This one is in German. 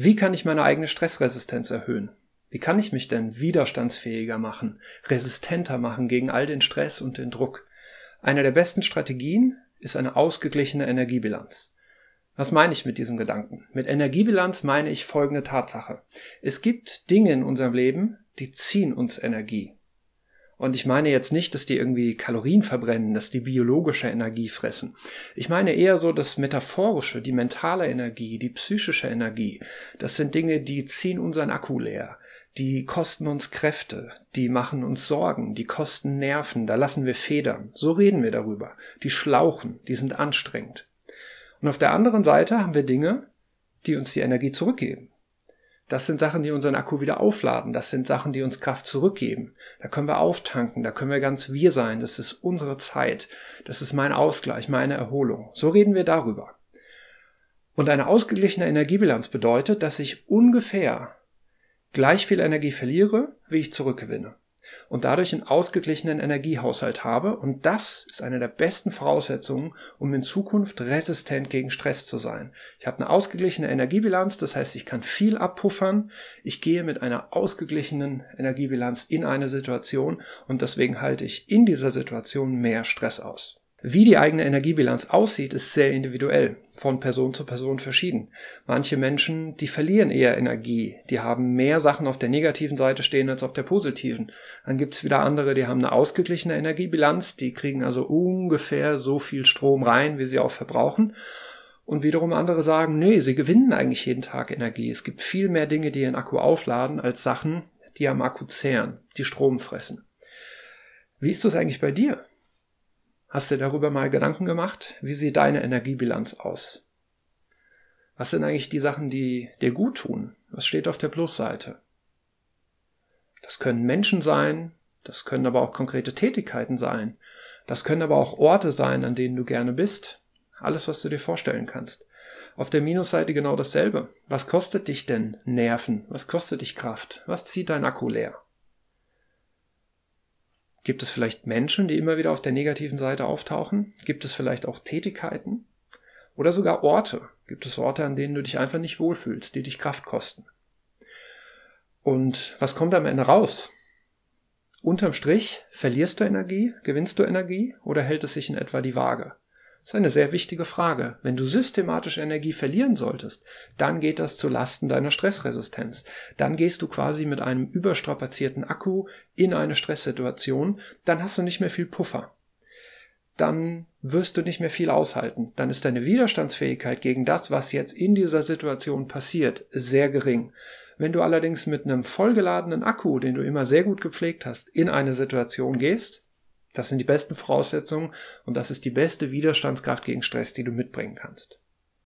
Wie kann ich meine eigene Stressresistenz erhöhen? Wie kann ich mich denn widerstandsfähiger machen, resistenter machen gegen all den Stress und den Druck? Eine der besten Strategien ist eine ausgeglichene Energiebilanz. Was meine ich mit diesem Gedanken? Mit Energiebilanz meine ich folgende Tatsache. Es gibt Dinge in unserem Leben, die ziehen uns Energie. Und ich meine jetzt nicht, dass die irgendwie Kalorien verbrennen, dass die biologische Energie fressen. Ich meine eher so das Metaphorische, die mentale Energie, die psychische Energie. Das sind Dinge, die ziehen unseren Akku leer. Die kosten uns Kräfte, die machen uns Sorgen, die kosten Nerven, da lassen wir Federn. So reden wir darüber. Die schlauchen, die sind anstrengend. Und auf der anderen Seite haben wir Dinge, die uns die Energie zurückgeben. Das sind Sachen, die unseren Akku wieder aufladen. Das sind Sachen, die uns Kraft zurückgeben. Da können wir auftanken. Da können wir ganz wir sein. Das ist unsere Zeit. Das ist mein Ausgleich, meine Erholung. So reden wir darüber. Und eine ausgeglichene Energiebilanz bedeutet, dass ich ungefähr gleich viel Energie verliere, wie ich zurückgewinne und dadurch einen ausgeglichenen Energiehaushalt habe. Und das ist eine der besten Voraussetzungen, um in Zukunft resistent gegen Stress zu sein. Ich habe eine ausgeglichene Energiebilanz, das heißt, ich kann viel abpuffern. Ich gehe mit einer ausgeglichenen Energiebilanz in eine Situation und deswegen halte ich in dieser Situation mehr Stress aus. Wie die eigene Energiebilanz aussieht, ist sehr individuell, von Person zu Person verschieden. Manche Menschen, die verlieren eher Energie, die haben mehr Sachen auf der negativen Seite stehen als auf der positiven. Dann gibt's wieder andere, die haben eine ausgeglichene Energiebilanz, die kriegen also ungefähr so viel Strom rein, wie sie auch verbrauchen. Und wiederum andere sagen, nee, sie gewinnen eigentlich jeden Tag Energie. Es gibt viel mehr Dinge, die ihren Akku aufladen, als Sachen, die am Akku zehren, die Strom fressen. Wie ist das eigentlich bei dir? Hast du darüber mal Gedanken gemacht? Wie sieht deine Energiebilanz aus? Was sind eigentlich die Sachen, die dir gut tun? Was steht auf der Plusseite? Das können Menschen sein, das können aber auch konkrete Tätigkeiten sein, das können aber auch Orte sein, an denen du gerne bist. Alles, was du dir vorstellen kannst. Auf der Minusseite genau dasselbe. Was kostet dich denn Nerven? Was kostet dich Kraft? Was zieht dein Akku leer? Gibt es vielleicht Menschen, die immer wieder auf der negativen Seite auftauchen? Gibt es vielleicht auch Tätigkeiten? Oder sogar Orte? Gibt es Orte, an denen du dich einfach nicht wohlfühlst, die dich Kraft kosten? Und was kommt am Ende raus? Unterm Strich verlierst du Energie, gewinnst du Energie oder hält es sich in etwa die Waage? Das ist eine sehr wichtige Frage. Wenn du systematisch Energie verlieren solltest, dann geht das zu Lasten deiner Stressresistenz. Dann gehst du quasi mit einem überstrapazierten Akku in eine Stresssituation, dann hast du nicht mehr viel Puffer. Dann wirst du nicht mehr viel aushalten. Dann ist deine Widerstandsfähigkeit gegen das, was jetzt in dieser Situation passiert, sehr gering. Wenn du allerdings mit einem vollgeladenen Akku, den du immer sehr gut gepflegt hast, in eine Situation gehst, das sind die besten Voraussetzungen und das ist die beste Widerstandskraft gegen Stress, die du mitbringen kannst.